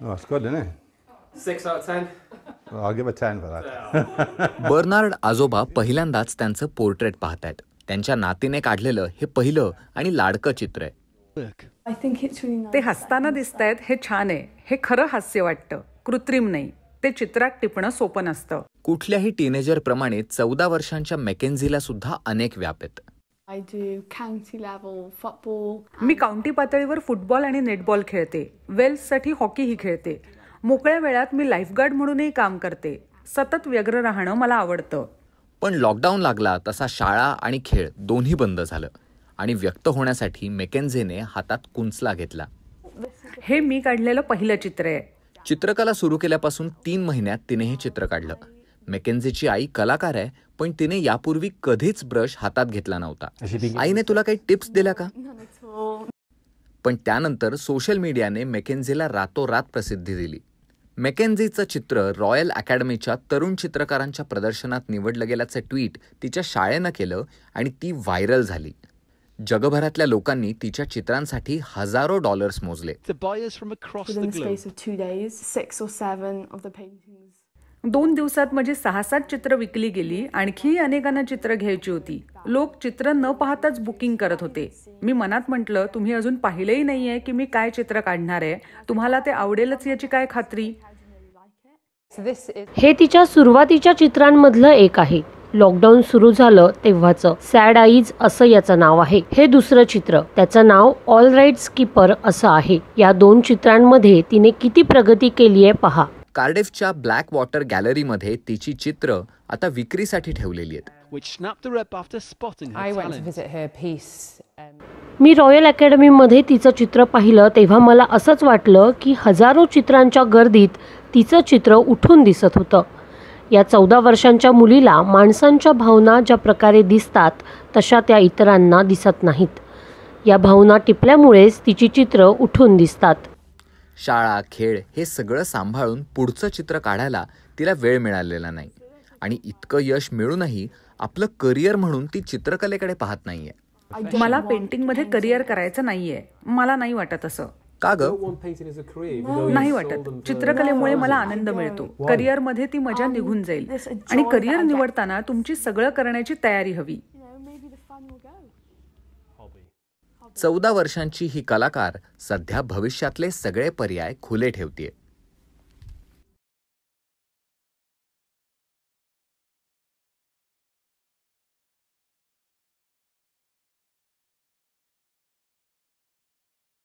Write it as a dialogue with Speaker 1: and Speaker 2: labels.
Speaker 1: Oh, that's good,
Speaker 2: out of ten.
Speaker 1: I'll give a ten for that. Bernard आजोबा पहिल्यांदाच त्यांचं portrait पाहतायत त्यांच्या नातीने काढलेलं हे पहिलं आणि लाडकं चित्र
Speaker 3: आहे ते हसताना दिसत आहेत हे छान आहे
Speaker 1: हे खरं हास्य वाटतं कृत्रिम नाही ते चित्रात टिपणं सोपं नसतं कुठल्याही टीनेजर प्रमाणे चौदा वर्षांच्या मेकेन्झीला सुद्धा अनेक व्याप आहेत
Speaker 3: I do county level football मी काउंटी पातळीवर फुटबॉल आणि नेटबॉल खेळते वेल्स वेल्ससाठी हॉकीही खेळते मोकळ्या वेळात मी लाईफगार्ड म्हणूनही काम करते सतत व्यग्र राहणं मला
Speaker 1: आवडतं पण लॉकडाऊन लागला तसा शाळा आणि खेळ दोन्ही बंद झालं आणि व्यक्त होण्यासाठी मेकेन्झेने हातात कुंचला घेतला हे
Speaker 3: मी काढलेलं पहिलं
Speaker 1: चित्र आहे चित्रकला सुरू केल्यापासून तीन महिन्यात तिने हे चित्र काढलं मेकेन्झीची आई कलाकार आहे पण तिने यापूर्वी कधीच ब्रश हातात घेतला नव्हता आईने तुला काही टिप्स दिल्या का हो. पण त्यानंतर सोशल मीडियाने मेकेन्झीला रातोरात प्रसिद्धी दिली मेकेन्झीचं चित्र रॉयल अकॅडमीच्या तरुण चित्रकारांच्या प्रदर्शनात निवडलं गेल्याचं ट्विट तिच्या शाळेनं केलं आणि ती व्हायरल झाली जगभरातल्या लोकांनी तिच्या चित्रांसाठी हजारो डॉलर्स मोजले
Speaker 3: दोन दिवसात माझी सहा सात चित्र विकली गेली आणखी अनेकांना चित्र घ्यायची होती लोक चित्र न पाहताच बुकिंग करत होते मी मनात म्हटलं तुम्ही अजून पाहिलंही नाहीये की मी काय चित्र काढणार आहे तुम्हाला ते आवडेलच याची काय खात्री
Speaker 2: हे तिच्या सुरुवातीच्या चित्रांमधलं एक आहे लॉकडाऊन सुरू झालं तेव्हाचं सॅड आईज असं याचं नाव आहे हे दुसरं चित्र त्याचं नाव ऑल राईट स्किपर असं आहे या दोन चित्रांमध्ये तिने किती प्रगती केली आहे पहा कार्डिफच्या ब्लॅक वॉटर गॅलरीमध्ये तिची चित्र
Speaker 1: आता विक्रीसाठी ठेवलेली आहेत
Speaker 2: मी रॉयल अकॅडमीमध्ये तिचं चित्र पाहिलं तेव्हा मला असंच वाटलं की हजारो चित्रांच्या गर्दीत तिचं चित्र उठून दिसत होतं या चौदा वर्षांच्या मुलीला माणसांच्या भावना ज्या प्रकारे दिसतात तशा त्या इतरांना दिसत नाहीत या भावना टिपल्यामुळेच तिची चित्र उठून दिसतात शाळा
Speaker 1: खेळ हे सगळं सांभाळून पुढचं चित्र काढायला तिला वेळ मिळालेला नाही आणि इतकं यश मिळूनही आपलं करिअर म्हणून ती चित्रकलेकडे पाहत नाहीये
Speaker 3: मला मध्ये करिअर करायचं नाहीये मला नाही वाटत असं
Speaker 1: का ग नाही वाटत चित्रकलेमुळे मला आनंद मिळतो करिअर
Speaker 3: मध्ये ती मजा निघून जाईल आणि करिअर निवडताना तुमची सगळं करण्याची तयारी हवी
Speaker 1: चौदा वर्षांची ही कलाकार सध्या भविष्यातले सगळे पर्याय खुले ठेवतेय